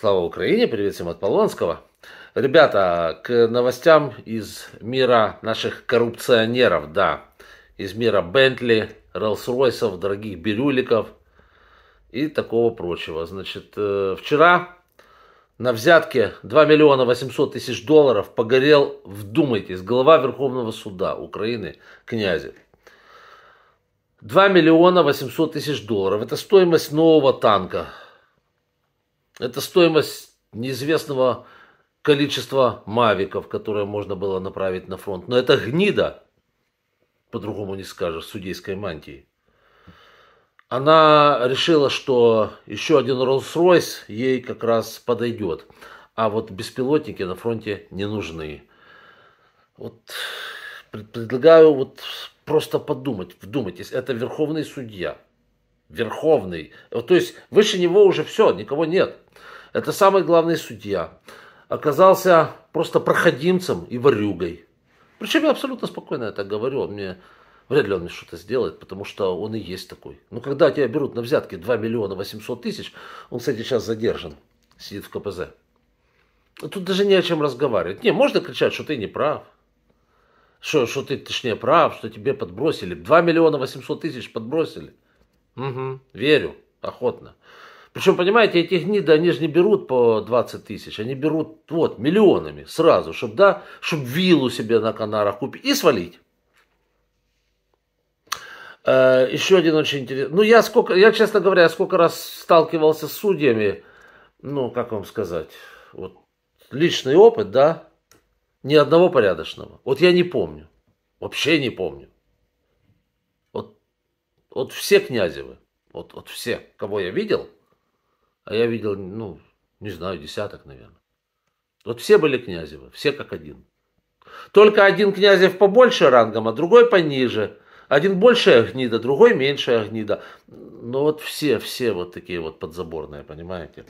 Слава Украине, привет всем от Полонского. Ребята, к новостям из мира наших коррупционеров, да, из мира Бентли, Роллс-Ройсов, дорогих бирюликов и такого прочего. Значит, э, вчера на взятке 2 миллиона 800 тысяч долларов погорел, вдумайтесь, глава Верховного суда Украины Князев. 2 миллиона 800 тысяч долларов. Это стоимость нового танка это стоимость неизвестного количества мавиков, которые можно было направить на фронт. Но это гнида, по-другому не скажешь, судейской мантии. Она решила, что еще один Роллс-Ройс ей как раз подойдет. А вот беспилотники на фронте не нужны. Вот предлагаю вот просто подумать, вдумайтесь, это верховный судья – верховный. То есть выше него уже все, никого нет. Это самый главный судья. Оказался просто проходимцем и ворюгой. Причем я абсолютно спокойно это говорю. Он мне, вряд ли он мне что-то сделает, потому что он и есть такой. Но когда тебя берут на взятки 2 миллиона 800 тысяч, он, кстати, сейчас задержан, сидит в КПЗ. Тут даже не о чем разговаривать. Не, можно кричать, что ты не прав. Что, что ты, точнее, прав, что тебе подбросили. 2 миллиона 800 тысяч подбросили. Угу, верю, охотно. Причем, понимаете, эти гниды, они же не берут по 20 тысяч, они берут вот миллионами сразу, чтобы, да, чтобы виллу себе на Канарах купить и свалить. Э, еще один очень интересный. Ну, я сколько, я, честно говоря, сколько раз сталкивался с судьями, ну, как вам сказать, вот личный опыт, да, ни одного порядочного. Вот я не помню, вообще не помню вот все князевы, вот, вот все, кого я видел, а я видел, ну, не знаю, десяток, наверное. Вот все были князевы, все как один. Только один князев побольше рангом, а другой пониже – один большая гнида, другой меньшая гнида. Но вот все, все вот такие вот подзаборные, понимаете.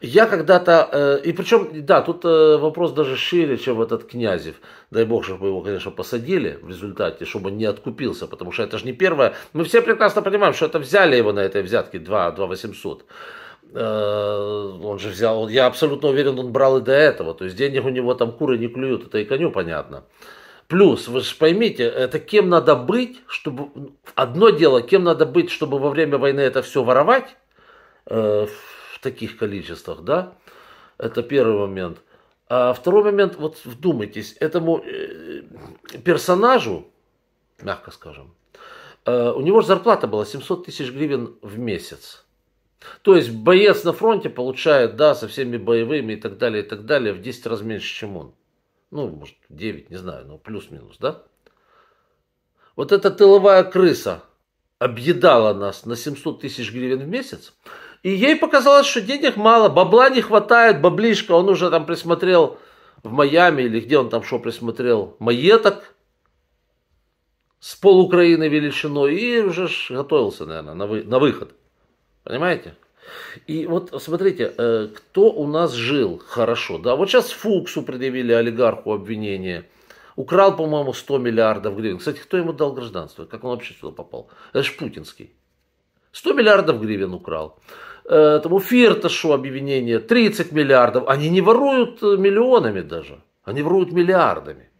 Я когда-то, э, и причем, да, тут э, вопрос даже шире, чем этот Князев. Дай бог, чтобы его, конечно, посадили в результате, чтобы он не откупился, потому что это же не первое. Мы все прекрасно понимаем, что это взяли его на этой взятке 2, 2 800 он же взял, я абсолютно уверен, он брал и до этого. То есть денег у него там куры не клюют, это и коню понятно. Плюс, вы же поймите, это кем надо быть, чтобы... Одно дело, кем надо быть, чтобы во время войны это все воровать э, в таких количествах, да? Это первый момент. А второй момент, вот вдумайтесь, этому э, персонажу, мягко скажем, э, у него же зарплата была 700 тысяч гривен в месяц. То есть боец на фронте получает, да, со всеми боевыми и так далее, и так далее, в 10 раз меньше, чем он ну, может, 9, не знаю, но плюс-минус, да? Вот эта тыловая крыса объедала нас на 700 тысяч гривен в месяц, и ей показалось, что денег мало, бабла не хватает, баблишка, он уже там присмотрел в Майами или где он там что присмотрел, маеток с полукраины величиной и уже готовился, наверное, на, вы, на выход. Понимаете? И вот смотрите, э, кто у нас жил хорошо. Да, вот сейчас Фуксу предъявили олигарху обвинение. Украл, по-моему, 100 миллиардов гривен. Кстати, кто ему дал гражданство? Как он вообще сюда попал? Это же Путинский. 100 миллиардов гривен украл. Э, Тому Фирташу обвинение 30 миллиардов. Они не воруют э, миллионами даже. Они воруют миллиардами.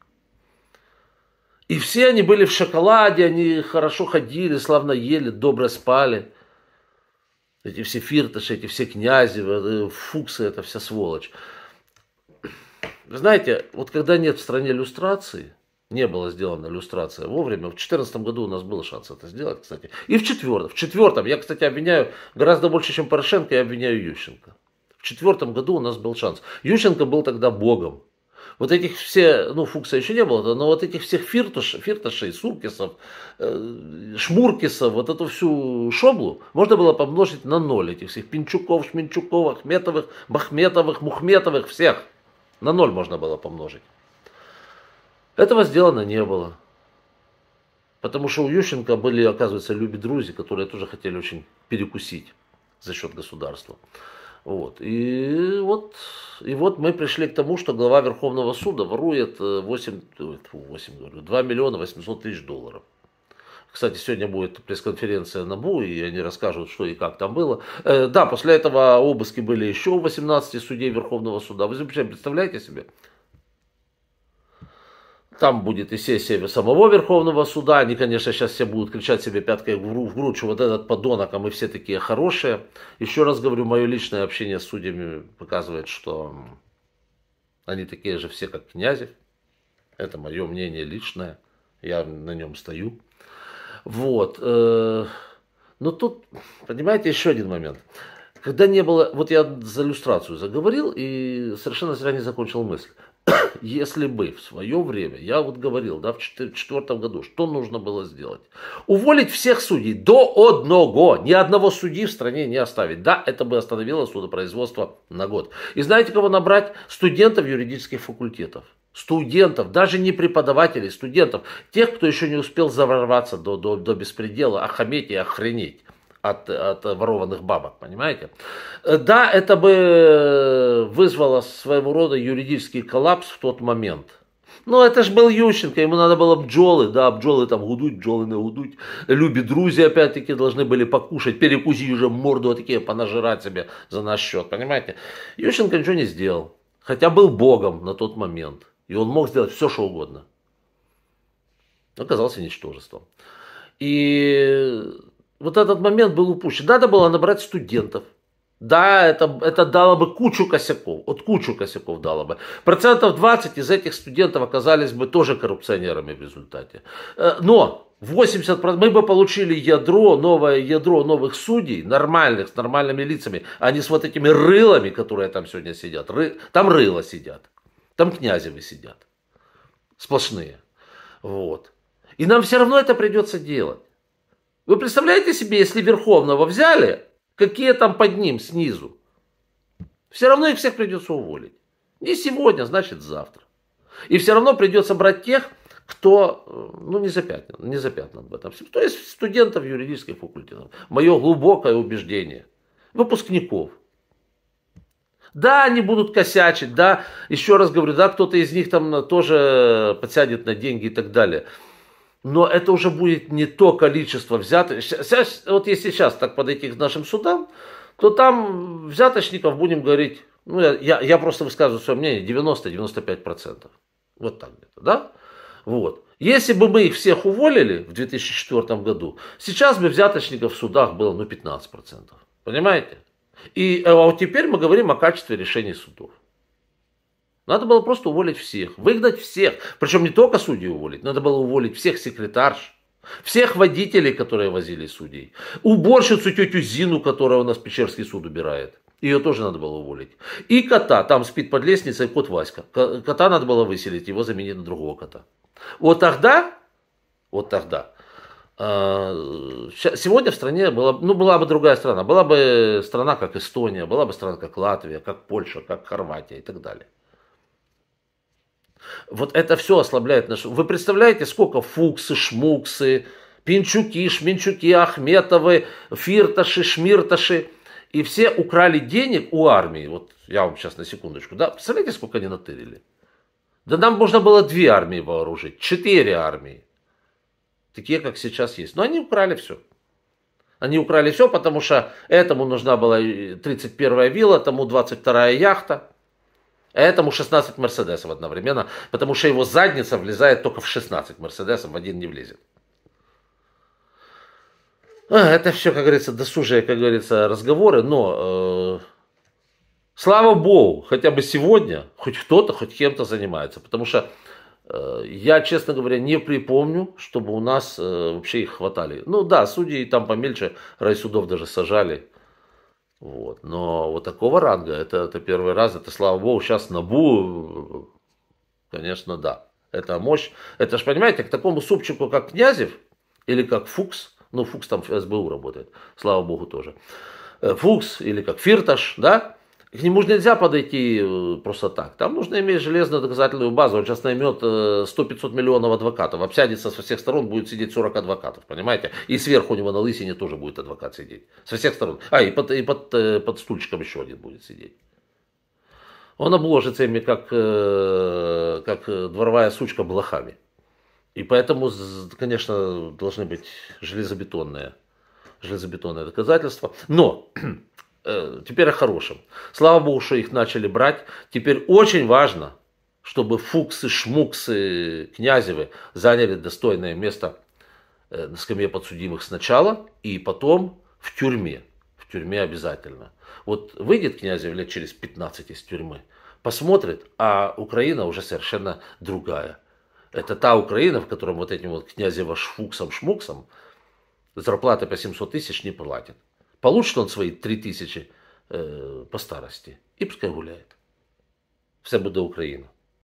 И все они были в шоколаде, они хорошо ходили, славно ели, добро спали эти все фирташи, эти все Князевы, э, Фуксы, это вся сволочь. Вы знаете, вот когда нет в стране иллюстрации, не была сделана иллюстрация вовремя. В 2014 году у нас был шанс это сделать, кстати. И в четвертом. В четвертом. Я, кстати, обвиняю гораздо больше, чем Порошенко, я обвиняю Ющенко. В четвертом году у нас был шанс. Ющенко был тогда богом вот этих все, ну, Фукса еще не было, но вот этих всех фиртыш, фиртышей, суркисов, э, шмуркисов, вот эту всю шоблу можно было помножить на ноль, этих всех Пинчуков, Шминчуков, Ахметовых, Бахметовых, Мухметовых, всех. На ноль можно было помножить. Этого сделано не было. Потому что у Ющенко были, оказывается, люби друзья, которые тоже хотели очень перекусить за счет государства. Вот. И, вот, и вот мы пришли к тому, что глава Верховного суда ворует 8, 8 2 миллиона 800 тысяч долларов. Кстати, сегодня будет пресс-конференция НАБУ, и они расскажут, что и как там было. Э, да, после этого обыски были еще у 18 судей Верховного суда. Вы представляете себе? Там будет и сессия самого Верховного Суда. Они, конечно, сейчас все будут кричать себе пяткой в грудь, что вот этот подонок, а мы все такие хорошие. Еще раз говорю, мое личное общение с судьями показывает, что они такие же все, как Князев. Это мое мнение личное. Я на нем стою. Вот. Э, но тут, понимаете, еще один момент. Когда не было, вот я за иллюстрацию заговорил и совершенно зря не закончил мысль если бы в свое время, я вот говорил, да, в четвертом году, что нужно было сделать? Уволить всех судей до одного, ни одного судьи в стране не оставить. Да, это бы остановило судопроизводство на год. И знаете, кого набрать? Студентов юридических факультетов студентов, даже не преподавателей, студентов, тех, кто еще не успел заворваться до, до, до беспредела, охаметь и охренеть от, от ворованных бабок, понимаете? Э, да, это бы э, вызвало своего рода юридический коллапс в тот момент. Ну, это же был Ющенко, ему надо было бджолы, да, бджолы там гудуть, бджолы не гудуть. Люби друзья, опять-таки, должны были покушать, перекусить уже морду, а такие понажирать себе за наш счет, понимаете? Ющенко ничего не сделал, хотя был богом на тот момент, и он мог сделать все, что угодно. Оказался ничтожеством. И вот этот момент был упущен. Надо было набрать студентов. Да, это, это дало бы кучу косяков. Вот кучу косяков дало бы. Процентов 20 из этих студентов оказались бы тоже коррупционерами в результате. Э, но 80%, мы бы получили ядро, новое ядро новых судей, нормальных, с нормальными лицами, а не с вот этими рылами, которые там сегодня сидят. Ры, там рыло сидят, там князевы сидят, сплошные. Вот. И нам все равно это придется делать. Вы представляете себе, если Верховного взяли, какие там под ним снизу? Все равно их всех придется уволить. Не сегодня, значит завтра. И все равно придется брать тех, кто э, ну, не, запятнан, не запятнан в этом То есть студентов юридических факультетов. Мое глубокое убеждение. Выпускников. Да, они будут косячить, да, еще раз говорю, да, кто-то из них там тоже подсядет на деньги и так далее но это уже будет не то количество взятых. Сейчас, вот если сейчас так подойти к нашим судам, то там взяточников, будем говорить, ну, я, я просто высказываю свое мнение, 90-95%. Вот так где-то, да? Вот. Если бы мы их всех уволили в 2004 году, сейчас бы взяточников в судах было, ну, 15%. Понимаете? И а вот теперь мы говорим о качестве решений судов. Надо было просто уволить всех, выгнать всех. Причем не только судей уволить, надо было уволить всех секретарш, всех водителей, которые возили судей, уборщицу тетю Зину, которая у нас Печерский суд убирает. Ее тоже надо было уволить. И кота, там спит под лестницей кот Васька. Кота надо было выселить, его заменить на другого кота. Вот тогда, вот тогда, а, сегодня в стране была, ну, была бы другая страна. Была бы страна, как Эстония, была бы страна, как Латвия, как Польша, как Хорватия и так далее. Вот это все ослабляет нашу... Вы представляете, сколько фуксы, шмуксы, пинчуки, шминчуки, ахметовы, фирташи, шмирташи. И все украли денег у армии. Вот я вам сейчас на секундочку. Да, представляете, сколько они натырили? Да нам можно было две армии вооружить, четыре армии. Такие, как сейчас есть. Но они украли все. Они украли все, потому что этому нужна была 31-я вилла, тому 22-я яхта. Этому 16 Мерседесов одновременно, потому что его задница влезает только в 16 Мерседесов, в один не влезет. А, это все, как говорится, досужие, как говорится, разговоры, но э, слава богу, хотя бы сегодня хоть кто-то, хоть кем-то занимается, потому что э, я, честно говоря, не припомню, чтобы у нас э, вообще их хватали. Ну да, судьи там помельче райсудов даже сажали. Вот. Но вот такого ранга, это, это первый раз, это слава богу, сейчас НАБУ, конечно, да. Это мощь. Это ж, понимаете, к такому супчику, как Князев или как Фукс, ну, Фукс там в СБУ работает, слава богу, тоже. Э, Фукс или как Фирташ, да, к нему же нельзя подойти э, просто так. Там нужно иметь железную доказательную базу. Он сейчас наймет 100-500 э, миллионов адвокатов. Обсядется со всех сторон, будет сидеть 40 адвокатов, понимаете? И сверху у него на лысине тоже будет адвокат сидеть. Со всех сторон. А, и под, и под, э, под стульчиком еще один будет сидеть. Он обложится ими, как, как дворовая сучка, блохами. И поэтому, конечно, должны быть железобетонные, железобетонные доказательства. Но Э, теперь о хорошем. Слава богу, что их начали брать. Теперь очень важно, чтобы фуксы, шмуксы, князевы заняли достойное место э, на скамье подсудимых сначала и потом в тюрьме. В тюрьме обязательно. Вот выйдет князев лет через 15 из тюрьмы, посмотрит, а Украина уже совершенно другая. Это та Украина, в котором вот этим вот князева шфуксом-шмуксом зарплаты по 700 тысяч не платят. Получит он свои три тисячі э, по старости и пускай гуляет, Все буде Україна.